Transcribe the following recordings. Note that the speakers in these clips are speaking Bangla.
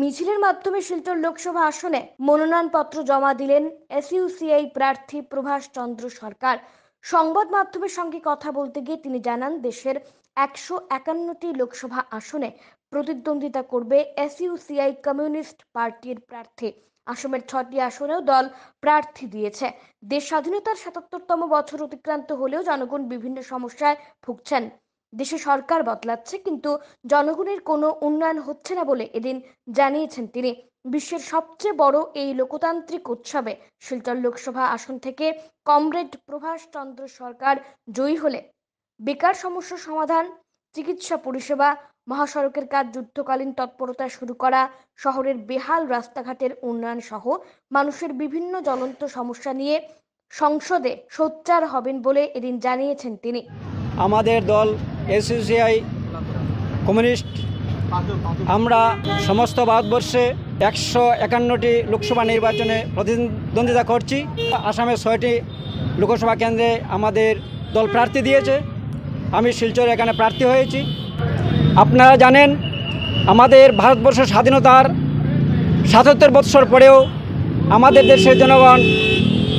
মিছিলের মাধ্যমে শিলচর লোকসভা আসনে মনোনয়নপত্র জমা দিলেন এসইউসিআই প্রার্থী প্রভাষ চন্দ্র সরকার সংবাদ মাধ্যমের সঙ্গে কথা বলতে গিয়ে তিনি জানান দেশের একশো একান্নটি লোকসভা আসনে প্রতিদ্বন্দ্বিতা করবে এসইউসিআই কমিউনিস্ট পার্টির প্রার্থী আসামের ছটি আসনেও দল প্রার্থী দিয়েছে দেশ স্বাধীনতার সাতাত্তরতম বছর অতিক্রান্ত হলেও জনগণ বিভিন্ন সমস্যায় ভুগছেন দেশে সরকার বদলাচ্ছে কিন্তু জনগণের কোনো উন্নয়ন হচ্ছে না বলে এদিন জানিয়েছেন তিনি বিশ্বের সবচেয়ে বড় এই লোকতান্ত্রিক উৎসবে শিলচর লোকসভা আসন থেকে কমরেড প্রভাস চন্দ্র সরকার জয়ী হলে বেকার সমস্যা সমাধান চিকিৎসা পরিষেবা মহাসড়কের কাজ যুদ্ধকালীন তৎপরতা শুরু করা শহরের বেহাল রাস্তাঘাটের উন্নয়ন সহ মানুষের বিভিন্ন জ্বলন্ত সমস্যা নিয়ে সংসদে সোচ্চার হবেন বলে এদিন জানিয়েছেন তিনি আমাদের দল এসিসিআই কমিউনিস্ট আমরা সমস্ত ভারতবর্ষে একশো একান্নটি লোকসভা নির্বাচনে প্রতিদ্বন্দ্বিতা করছি আসামে ছয়টি লোকসভা কেন্দ্রে আমাদের দল প্রার্থী দিয়েছে আমি শিলচরে এখানে প্রার্থী হয়েছি আপনারা জানেন আমাদের ভারতবর্ষ স্বাধীনতার সাতাত্তর বৎসর পরেও আমাদের দেশের জনগণ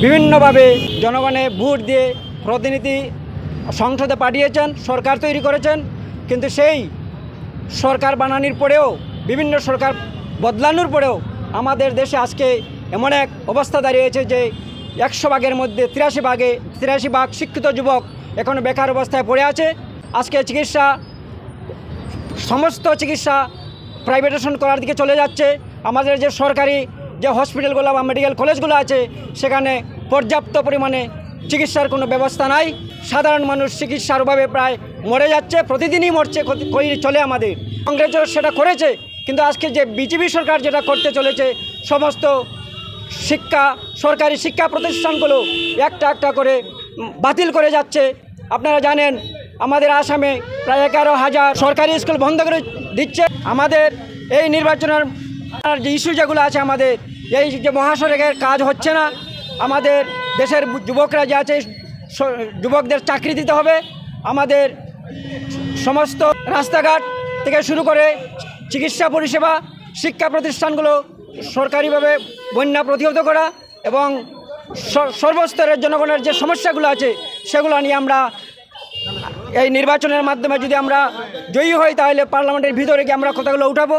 বিভিন্নভাবে জনগণে ভোট দিয়ে প্রতিনিধি সংসদে পাঠিয়েছেন সরকার তৈরি করেছেন কিন্তু সেই সরকার বানানির পরেও বিভিন্ন সরকার বদলানোর পরেও আমাদের দেশে আজকে এমন এক অবস্থা দাঁড়িয়েছে যে একশো ভাগের মধ্যে তিরাশি ভাগে তিরাশি ভাগ শিক্ষিত যুবক এখনও বেকার অবস্থায় পড়ে আছে আজকে চিকিৎসা সমস্ত চিকিৎসা প্রাইভেটেশন করার দিকে চলে যাচ্ছে আমাদের যে সরকারি যে হসপিটালগুলো বা মেডিকেল কলেজগুলো আছে সেখানে পর্যাপ্ত পরিমাণে চিকিৎসার কোনো ব্যবস্থা নাই সাধারণ মানুষ চিকিৎসার অভাবে প্রায় মরে যাচ্ছে প্রতিদিনই মরছে চলে আমাদের কংগ্রেসও সেটা করেছে কিন্তু আজকে যে বিজেপি সরকার যেটা করতে চলেছে সমস্ত শিক্ষা সরকারি শিক্ষা প্রতিষ্ঠানগুলো একটা একটা করে বাতিল করে যাচ্ছে আপনারা জানেন আমাদের আসামে প্রায় এগারো হাজার সরকারি স্কুল বন্ধ করে দিচ্ছে আমাদের এই নির্বাচনের যে ইস্যু যেগুলো আছে আমাদের এই যে মহাসড়কের কাজ হচ্ছে না আমাদের দেশের যুবকরা যে আছে যুবকদের চাকরি দিতে হবে আমাদের সমস্ত রাস্তাঘাট থেকে শুরু করে চিকিৎসা পরিষেবা শিক্ষা প্রতিষ্ঠানগুলো সরকারিভাবে বন্যা প্রতিহত করা এবং সর্বস্তরের জনগণের যে সমস্যাগুলো আছে সেগুলো নিয়ে আমরা এই নির্বাচনের মাধ্যমে যদি আমরা জয়ী হই তাহলে পার্লামেন্টের ভিতরে গিয়ে আমরা কথাগুলো উঠাবো